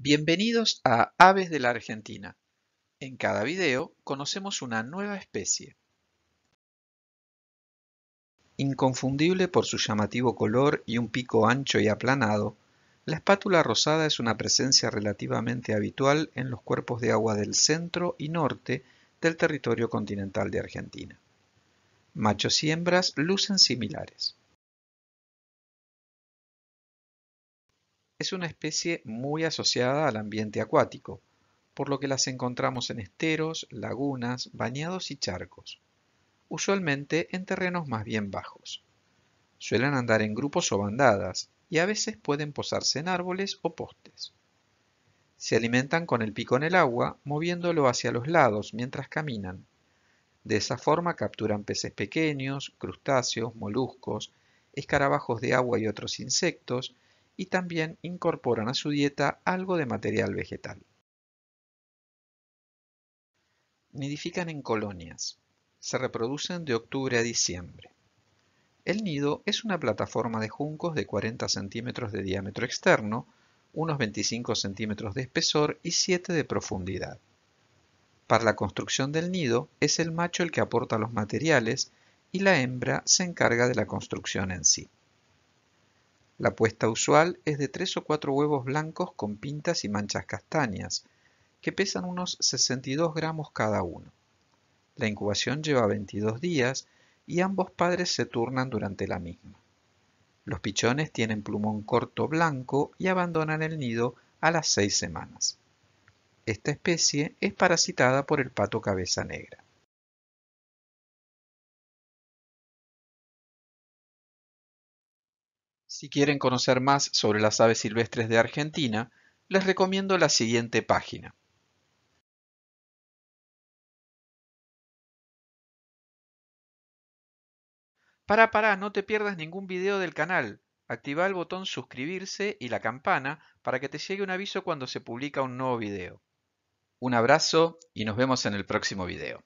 Bienvenidos a Aves de la Argentina. En cada video conocemos una nueva especie. Inconfundible por su llamativo color y un pico ancho y aplanado, la espátula rosada es una presencia relativamente habitual en los cuerpos de agua del centro y norte del territorio continental de Argentina. Machos y hembras lucen similares. Es una especie muy asociada al ambiente acuático, por lo que las encontramos en esteros, lagunas, bañados y charcos, usualmente en terrenos más bien bajos. Suelen andar en grupos o bandadas y a veces pueden posarse en árboles o postes. Se alimentan con el pico en el agua, moviéndolo hacia los lados mientras caminan. De esa forma capturan peces pequeños, crustáceos, moluscos, escarabajos de agua y otros insectos, y también incorporan a su dieta algo de material vegetal. Nidifican en colonias. Se reproducen de octubre a diciembre. El nido es una plataforma de juncos de 40 centímetros de diámetro externo, unos 25 centímetros de espesor y 7 de profundidad. Para la construcción del nido es el macho el que aporta los materiales y la hembra se encarga de la construcción en sí. La puesta usual es de tres o cuatro huevos blancos con pintas y manchas castañas, que pesan unos 62 gramos cada uno. La incubación lleva 22 días y ambos padres se turnan durante la misma. Los pichones tienen plumón corto blanco y abandonan el nido a las seis semanas. Esta especie es parasitada por el pato cabeza negra. Si quieren conocer más sobre las aves silvestres de Argentina, les recomiendo la siguiente página. Para, para, no te pierdas ningún video del canal. Activa el botón suscribirse y la campana para que te llegue un aviso cuando se publica un nuevo video. Un abrazo y nos vemos en el próximo video.